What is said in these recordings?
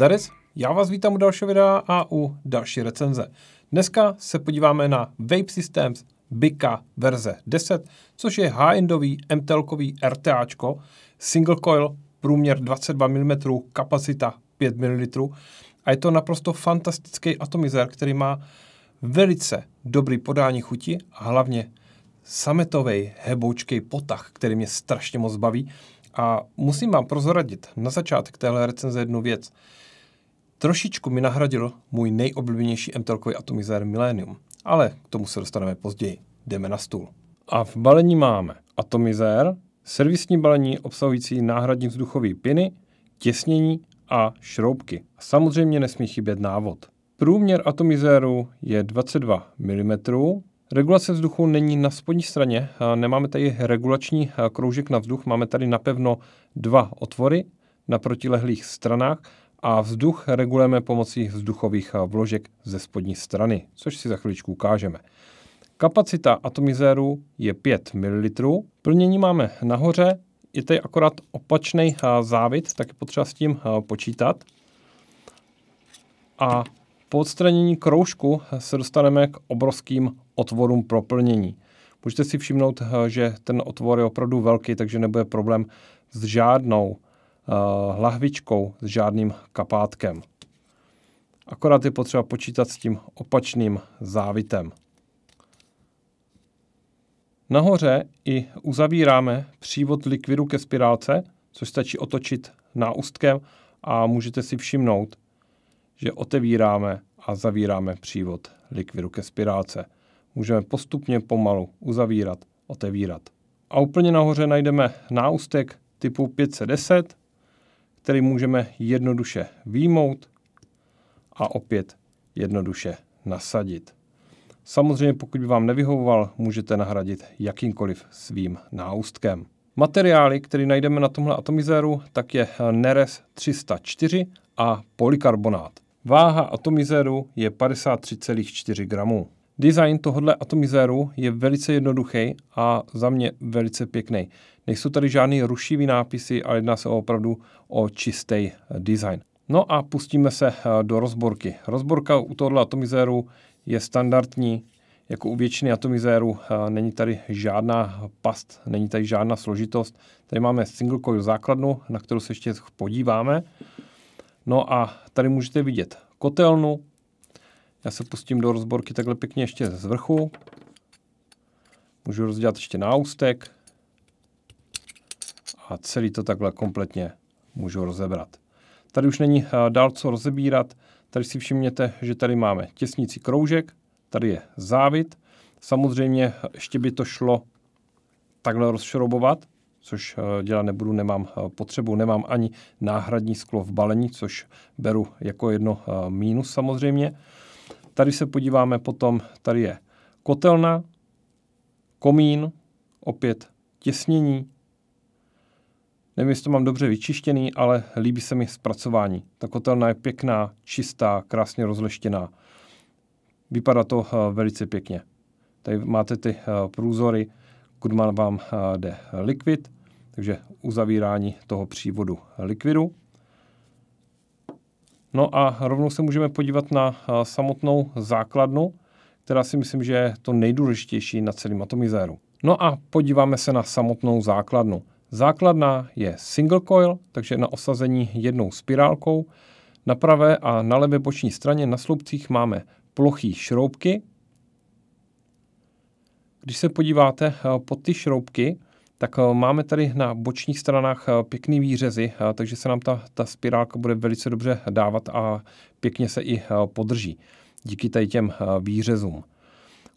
Zdarec, já vás vítám u dalšího videa a u další recenze. Dneska se podíváme na Vape Systems Bika verze 10, což je high-endový MTLkový RTAčko, single coil, průměr 22 mm, kapacita 5 ml. A je to naprosto fantastický atomizer, který má velice dobrý podání chuti a hlavně sametový heboučký potah, který mě strašně moc baví. A musím vám prozradit na začátek téhle recenze jednu věc. Trošičku mi nahradil můj nejoblíbenější MTLkový atomizér Millennium, ale k tomu se dostaneme později. Jdeme na stůl. A v balení máme atomizér, servisní balení obsahující náhradní vzduchové piny, těsnění a šroubky. A samozřejmě nesmí chybět návod. Průměr atomizéru je 22 mm, Regulace vzduchu není na spodní straně, nemáme tady regulační kroužek na vzduch, máme tady napevno dva otvory na protilehlých stranách a vzduch regulujeme pomocí vzduchových eh, vložek ze spodní strany, což si za chviličku ukážeme. Kapacita atomizéru je 5 ml. Plnění máme nahoře, je tady akorát opačný eh, závit, tak je potřeba s tím eh, počítat. A po odstranění kroužku se dostaneme k obrovským otvorům pro plnění. Můžete si všimnout, že ten otvor je opravdu velký, takže nebude problém s žádnou Eh, lahvičkou s žádným kapátkem. Akorát je potřeba počítat s tím opačným závitem. Nahoře i uzavíráme přívod likvidu ke spirálce, což stačí otočit náustkem a můžete si všimnout, že otevíráme a zavíráme přívod likvidu ke spirálce. Můžeme postupně pomalu uzavírat, otevírat. A úplně nahoře najdeme náustek typu 510, který můžeme jednoduše výmout a opět jednoduše nasadit. Samozřejmě pokud by vám nevyhovoval, můžete nahradit jakýmkoliv svým náustkem. Materiály, které najdeme na tomhle atomizéru, tak je Neres 304 a polikarbonát. Váha atomizéru je 53,4 gramů. Design tohohle atomizéru je velice jednoduchý a za mě velice pěkný. Nejsou tady žádný rušivý nápisy, ale jedná se opravdu o čistý design. No a pustíme se eh, do rozborky. Rozborka u tohoto atomizéru je standardní, jako u většiny atomizérů. Eh, není tady žádná past, není tady žádná složitost. Tady máme single coil základnu, na kterou se ještě podíváme. No a tady můžete vidět kotelnu, já se pustím do rozborky takhle pěkně ještě z vrchu. Můžu rozdělat ještě na ústek. A celý to takhle kompletně můžu rozebrat. Tady už není eh, dál co rozebírat. Tady si všimněte, že tady máme těsnící kroužek, tady je závit. Samozřejmě eh, ještě by to šlo takhle rozšroubovat, což eh, dělat nebudu, nemám potřebu, nemám ani náhradní sklo v balení, což beru jako jedno mínus samozřejmě. Tady se podíváme potom, tady je kotelna, komín, opět těsnění. Nevím, jestli to mám dobře vyčištěný, ale líbí se mi zpracování. Ta kotelna je pěkná, čistá, krásně rozleštěná. Vypadá to eh, velice pěkně. Tady máte ty eh, průzory, kud vám eh, jde likvid, takže uzavírání toho přívodu likvidu. No a rovnou se můžeme podívat na eh, samotnou základnu, která si myslím, že je to nejdůležitější na celém atomizéru. No a podíváme se na samotnou základnu. Základna je single coil, takže na osazení jednou spirálkou. Na pravé a na levé boční straně na sloupcích máme plochý šroubky. Když se podíváte eh, pod ty šroubky, tak eh, máme tady na bočních stranách eh, pěkný výřezy, eh, takže se nám ta, ta spirálka bude velice dobře dávat a pěkně se i podrží díky tady těm výřezům.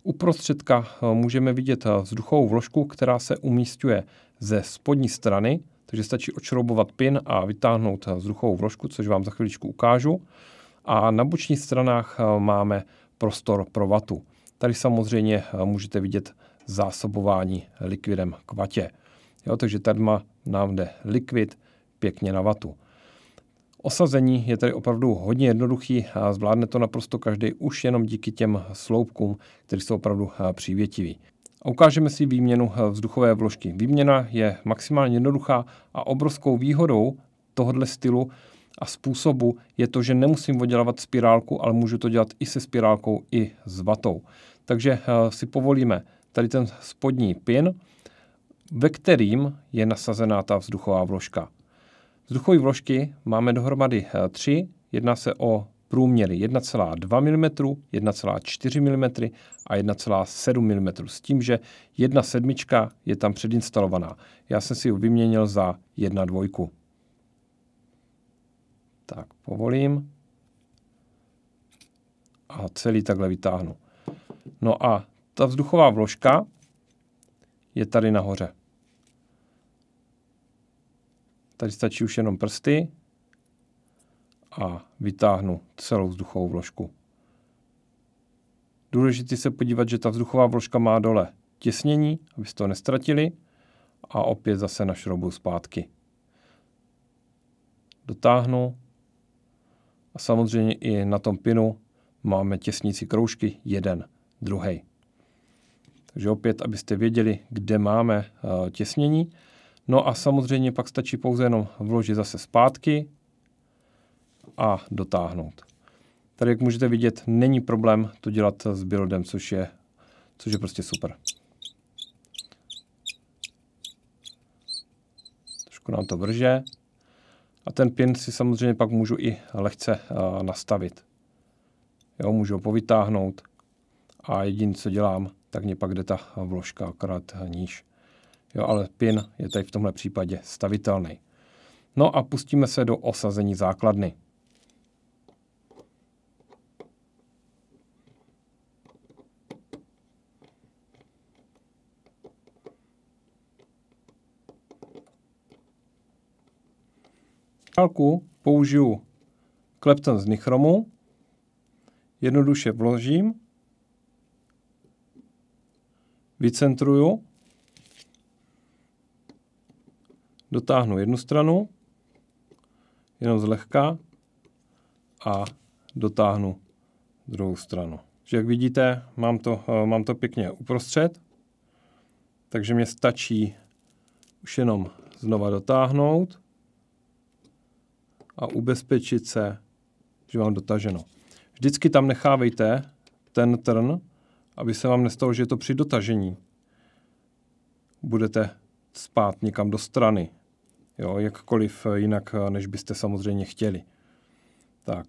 Uprostředka můžeme vidět vzduchovou vložku, která se umístuje ze spodní strany, takže stačí očroubovat pin a vytáhnout vzduchovou vložku, což vám za chviličku ukážu. A na bočních stranách máme prostor pro vatu. Tady samozřejmě můžete vidět zásobování likvidem k vatě. Jo, takže terma nám jde likvid pěkně na vatu. Osazení je tedy opravdu hodně jednoduchý a zvládne to naprosto každý už jenom díky těm sloupkům, které jsou opravdu přívětivý. A ukážeme si výměnu vzduchové vložky. Výměna je maximálně jednoduchá a obrovskou výhodou tohoto stylu a způsobu je to, že nemusím oddělovat spirálku, ale můžu to dělat i se spirálkou, i s vatou. Takže si povolíme tady ten spodní pin, ve kterým je nasazená ta vzduchová vložka. Vzduchové vložky máme dohromady eh, tři, jedná se o průměry 1,2 mm, 1,4 mm a 1,7 mm, s tím, že jedna sedmička je tam předinstalovaná. Já jsem si ji vyměnil za dvojku. Tak, povolím a celý takhle vytáhnu. No a ta vzduchová vložka je tady nahoře. Tady stačí už jenom prsty a vytáhnu celou vzduchovou vložku. Důležité se podívat, že ta vzduchová vložka má dole těsnění, abyste to nestratili a opět zase na šroubu zpátky. Dotáhnu a samozřejmě i na tom pinu máme těsnící kroužky jeden, druhý. Takže opět, abyste věděli, kde máme eh, těsnění. No a samozřejmě pak stačí pouze jenom vložit zase zpátky a dotáhnout. Tady, jak můžete vidět, není problém to dělat s buildem, což je, což je prostě super. Trošku nám to vrže. A ten pin si samozřejmě pak můžu i lehce eh, nastavit. Jo, můžu ho povytáhnout a jediné, co dělám, tak mě pak jde ta vložka akorát níž. Jo, ale pin je tady v tomhle případě stavitelný. No a pustíme se do osazení základny. Dálku použiju klepten z nichromu, jednoduše vložím vycentruju, dotáhnu jednu stranu, jenom zlehka a dotáhnu druhou stranu. Že jak vidíte, mám to, eh, mám to pěkně uprostřed, takže mě stačí už jenom znova dotáhnout a ubezpečit se, že mám dotaženo. Vždycky tam nechávejte ten trn, aby se vám nestalo, že to při dotažení budete spát někam do strany, jo, jakkoliv eh, jinak, eh, než byste samozřejmě chtěli. Tak.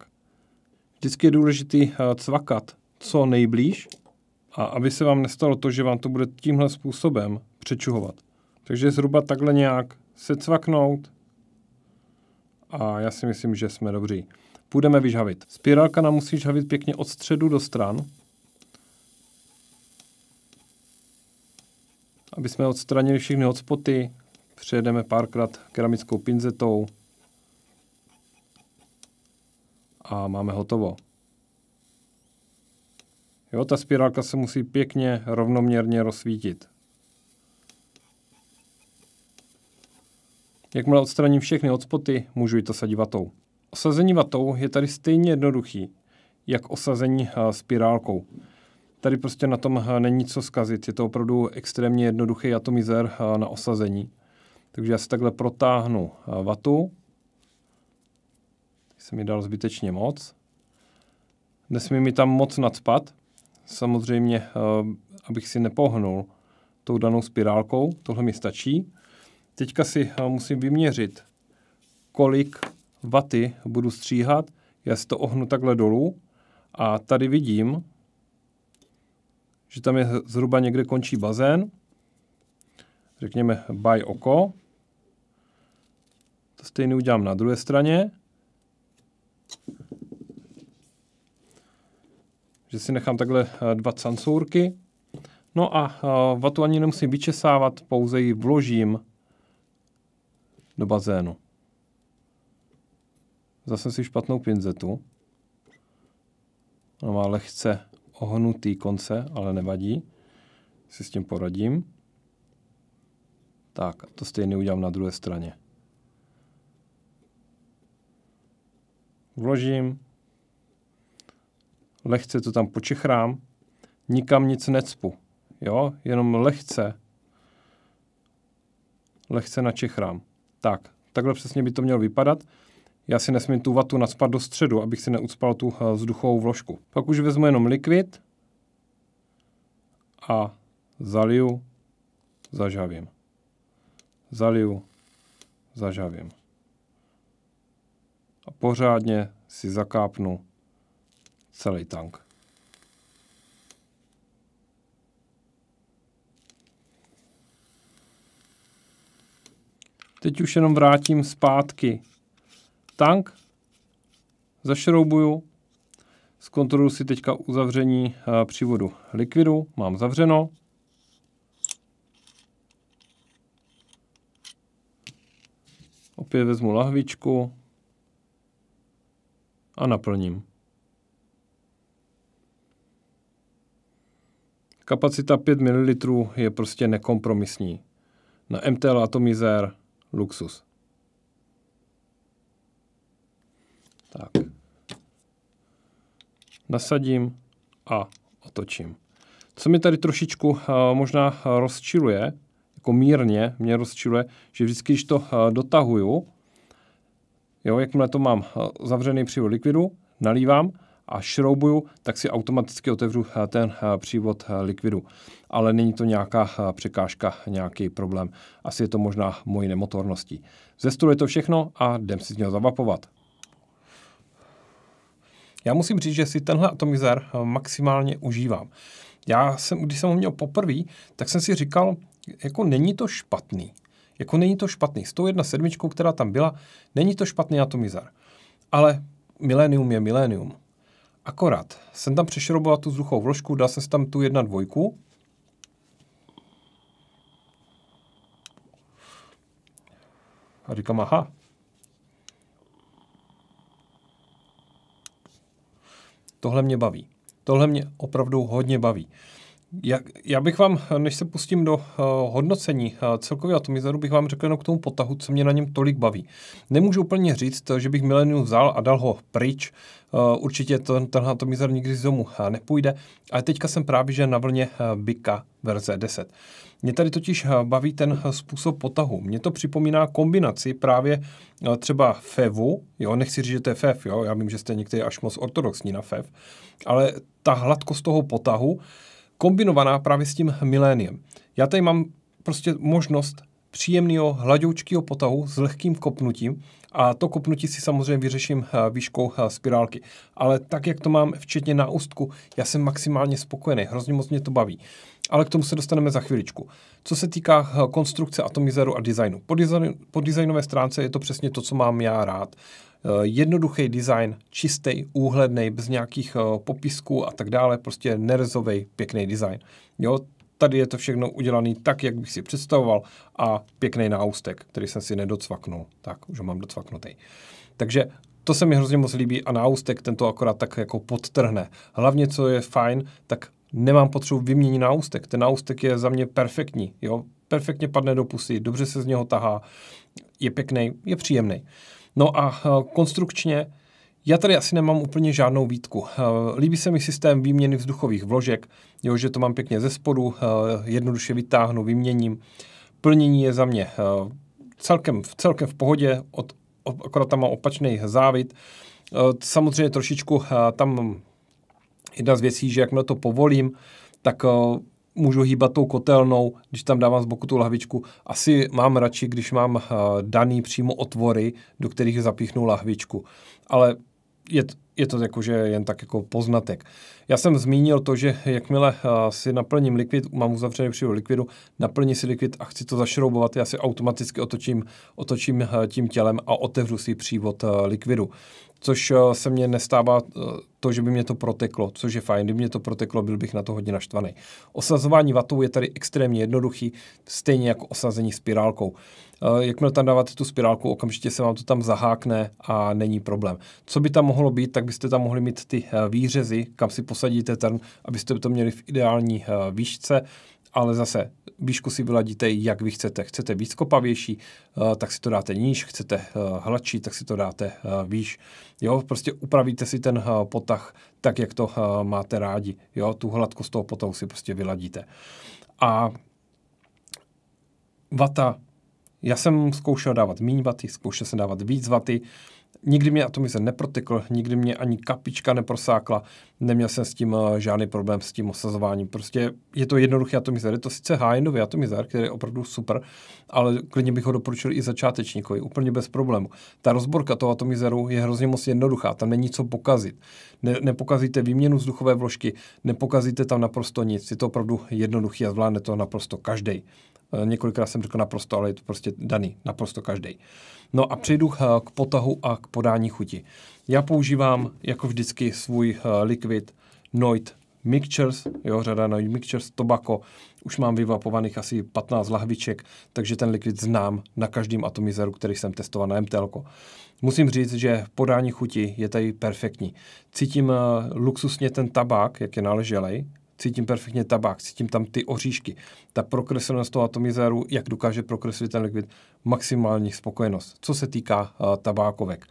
Vždycky je důležitý eh, cvakat co nejblíž a aby se vám nestalo to, že vám to bude tímhle způsobem přečuhovat. Takže zhruba takhle nějak se cvaknout a já si myslím, že jsme dobří. Půjdeme vyžhavit. Spirálka nám musí žhavit pěkně od středu do stran, aby jsme odstranili všechny hotspoty. Přejedeme párkrát keramickou pinzetou a máme hotovo. Jo, ta spirálka se musí pěkně rovnoměrně rozsvítit. Jakmile odstraním všechny odspoty, můžu jít to vatou. Osazení vatou je tady stejně jednoduchý, jak osazení eh, spirálkou. Tady prostě na tom eh, není co zkazit. Je to opravdu extrémně jednoduchý atomizer eh, na osazení. Takže já si takhle protáhnu eh, vatu. Jsem mi dal zbytečně moc. Nesmí mi tam moc nadspat. Samozřejmě, abych si nepohnul tou danou spirálkou. Tohle mi stačí. Teďka si musím vyměřit, kolik vaty budu stříhat. Já si to ohnu takhle dolů a tady vidím, že tam je zhruba někde končí bazén, řekněme by oko, to stejný udělám na druhé straně, že si nechám takhle eh, dva cancůrky, no a eh, vatu ani nemusím vyčesávat, pouze ji vložím do bazénu. Zase si špatnou pinzetu. Ona má lehce ohnutý konce, ale nevadí. Si s tím poradím. Tak, to stejně udělám na druhé straně. Vložím. Lehce to tam počichrám. Nikam nic necpu. Jo, jenom lehce. Lehce načichrám. Tak, takhle přesně by to mělo vypadat já si nesmím tu vatu nadspat do středu, abych si neucpal tu eh, vzduchovou vložku. Pak už vezmu jenom likvid a zaliju, zažavím. Zaliju, zažavím. A pořádně si zakápnu celý tank. Teď už jenom vrátím zpátky tank, zašroubuju, zkontroluji si teďka uzavření eh, přívodu likvidu, mám zavřeno. Opět vezmu lahvičku a naplním. Kapacita 5 ml je prostě nekompromisní. Na MTL Atomizer luxus. Tak. Nasadím a otočím. Co mi tady trošičku eh, možná eh, rozčiluje, jako mírně mě rozčiluje, že vždycky, když to eh, dotahuju, jo, jakmile to mám zavřený přívod likvidu, nalívám a šroubuju, tak si automaticky otevřu ten přívod likvidu. Ale není to nějaká překážka, nějaký problém. Asi je to možná mojí nemotorností. Zestuduji to všechno a jdem si z něho zavapovat. Já musím říct, že si tenhle atomizér eh, maximálně užívám. Já jsem, když jsem ho měl poprvé, tak jsem si říkal, jako není to špatný. Jako není to špatný. S tou jedna sedmičkou, která tam byla, není to špatný atomizér. Ale milénium je milénium. Akorát jsem tam přešroboval tu vzduchovou vložku, dal jsem si tam tu jedna dvojku. A říkám, aha, Tohle mě baví. Tohle mě opravdu hodně baví. Jak, já bych vám, než se pustím do uh, hodnocení uh, eh, celkově atomizeru, bych vám řekl jenom k tomu potahu, co mě na něm tolik baví. Nemůžu úplně říct, že bych Millennium vzal a dal ho pryč, Uh, určitě ten, tenhle atomizer nikdy z domu nepůjde, ale teďka jsem právě že na vlně Bika verze 10. Mě tady totiž baví ten způsob potahu. Mně to připomíná kombinaci právě třeba FEVu, jo, nechci říct, že to je FEV, jo, já vím, že jste někteří až moc ortodoxní na FEV, ale ta hladkost toho potahu, kombinovaná právě s tím miléniem. Já tady mám prostě možnost příjemného hladoučkého potahu s lehkým kopnutím a to kopnutí si samozřejmě vyřeším eh, výškou eh, spirálky. Ale tak, jak to mám včetně na ústku, já jsem maximálně spokojený, hrozně moc mě to baví. Ale k tomu se dostaneme za chviličku. Co se týká eh, konstrukce atomizeru a designu. Po, design, po designové stránce je to přesně to, co mám já rád. Eh, jednoduchý design, čistý, úhledný, bez nějakých eh, popisků a tak dále, prostě nerezový, pěkný design. Jo, tady je to všechno udělané tak, jak bych si představoval a pěkný náustek, který jsem si nedocvaknul. Tak, už ho mám docvaknutý. Takže to se mi hrozně moc líbí a náustek tento akorát tak jako podtrhne. Hlavně, co je fajn, tak nemám potřebu vyměnit náustek. Ten náustek je za mě perfektní. Jo? Perfektně padne do pusy, dobře se z něho tahá, je pěkný, je příjemný. Uh, No a eh, konstrukčně já tady asi nemám úplně žádnou výtku. Eh, líbí se mi systém výměny vzduchových vložek, jo, že to mám pěkně ze spodu, eh, jednoduše vytáhnu, vyměním. Plnění je za mě celkem, celkem v pohodě, od, akorát tam mám opačný závit. Samozřejmě trošičku tam jedna z věcí, že jakmile to povolím, tak můžu hýbat tou kotelnou, když tam dávám z boku tu lahvičku. Asi mám radši, když mám eh, daný přímo otvory, do kterých zapíchnu lahvičku. Ale je, je to jako, že jen tak jako poznatek. Já jsem zmínil to, že jakmile eh, si naplním likvid, mám uzavřený přívod likvidu, naplní si likvid a chci to zašroubovat, já si automaticky otočím, otočím eh, tím tělem a otevřu si přívod likvidu což eh, se mně nestává eh, to, že by mě to proteklo, což je fajn. Kdyby mě to proteklo, byl bych na to hodně naštvaný. Osazování vatou je tady extrémně jednoduchý, stejně jako osazení spirálkou. Eh, jakmile tam dáváte tu spirálku, okamžitě se vám to tam zahákne a není problém. Co by tam mohlo být, tak byste tam mohli mít ty výřezy, kam si posadíte ten, abyste to měli v ideální výšce ale zase výšku si vyladíte, jak vy chcete. Chcete víc kopavější, eh, tak si to dáte níž, chcete eh, hladší, tak si to dáte eh, výš. Jo, prostě upravíte si ten potah tak, jak to máte rádi. Jo, tu hladkost toho potahu si prostě vyladíte. A vata, já jsem zkoušel dávat méně vaty, zkoušel jsem dávat víc vaty, Nikdy mě atomizer neprotekl, nikdy mě ani kapička neprosákla, neměl jsem s tím eh, žádný problém s tím osazováním. Prostě je to jednoduchý atomizer, je to sice high-endový atomizer, který je opravdu super, ale klidně bych ho doporučil i začátečníkovi, úplně bez problému. Ta rozborka toho atomizeru je hrozně moc jednoduchá, tam není co pokazit. Ne, nepokazíte výměnu vzduchové vložky, nepokazíte tam naprosto nic, je to opravdu jednoduchý a zvládne to naprosto každý. Eh, několikrát jsem řekl naprosto, ale je to prostě daný, naprosto každý. No a přejdu eh, k potahu a k podání chuti. Já používám jako vždycky svůj eh, likvid Noid Mixtures, jo, řada Noid Mixtures, tobako. už mám vyvapovaných asi 15 lahviček, takže ten likvid znám na každém atomizeru, který jsem testoval na MTL. Musím říct, že podání chuti je tady perfektní. Cítím uh, luxusně ten tabák, jak je náleželej, cítím perfektně tabák, cítím tam ty oříšky. Ta prokreslenost toho atomizéru, jak dokáže prokreslit ten likvid, maximální spokojenost, co se týká uh, tabákovek.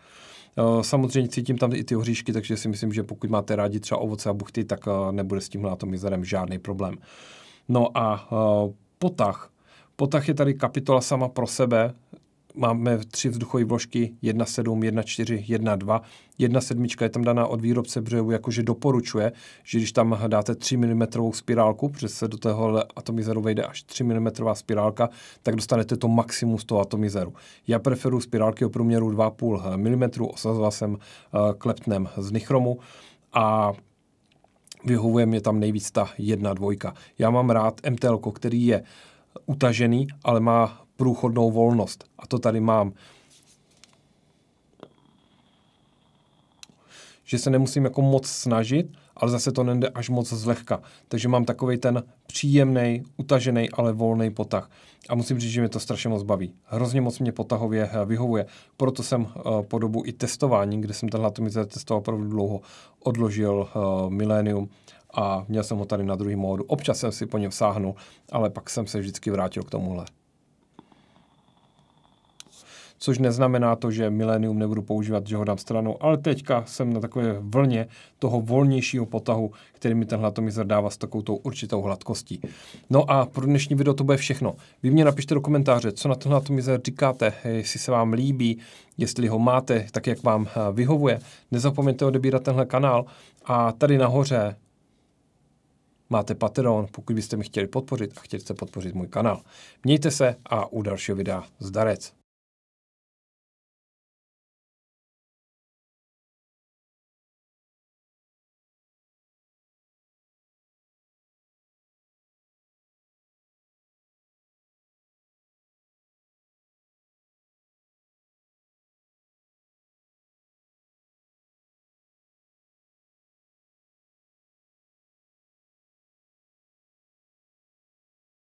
Uh, samozřejmě cítím tam i ty oříšky, takže si myslím, že pokud máte rádi třeba ovoce a buchty, tak uh, nebude s tímhle atomizerem žádný problém. No a potah. Potah je tady kapitola sama pro sebe, máme tři vzduchové vložky 1.7, 1.4, 1.2. 1.7 je tam daná od výrobce břehu, jakože doporučuje, že když tam dáte 3 mm spirálku, protože se do toho atomizeru vejde až 3 mm spirálka, tak dostanete to maximum z toho atomizeru. Já preferu spirálky o průměru 2,5 mm, osazoval jsem eh, kleptnem z nichromu a vyhovuje mě tam nejvíc ta jedna dvojka. Já mám rád MTL, který je utažený, ale má průchodnou volnost. A to tady mám. Že se nemusím jako moc snažit, ale zase to nejde až moc zlehka. Takže mám takový ten příjemný, utažený, ale volný potah. A musím říct, že mě to strašně moc baví. Hrozně moc mě potahově eh, vyhovuje. Proto jsem eh, po dobu i testování, kde jsem tenhle atomizer testoval opravdu dlouho, odložil eh, milénium a měl jsem ho tady na druhý módu. Občas jsem si po něm sáhnul, ale pak jsem se vždycky vrátil k tomuhle což neznamená to, že milenium nebudu používat, že ho dám stranou, ale teďka jsem na takové vlně toho volnějšího potahu, který mi tenhle tomizr dává s takovou tou určitou hladkostí. No a pro dnešní video to bude všechno. Vy mě napište do komentáře, co na tenhle tomizr říkáte, jestli se vám líbí, jestli ho máte tak, jak vám eh, vyhovuje. Nezapomeňte odebírat tenhle kanál a tady nahoře máte Patreon, pokud byste mi chtěli podpořit a chtěli se podpořit můj kanál. Mějte se a u dalšího videa zdarec.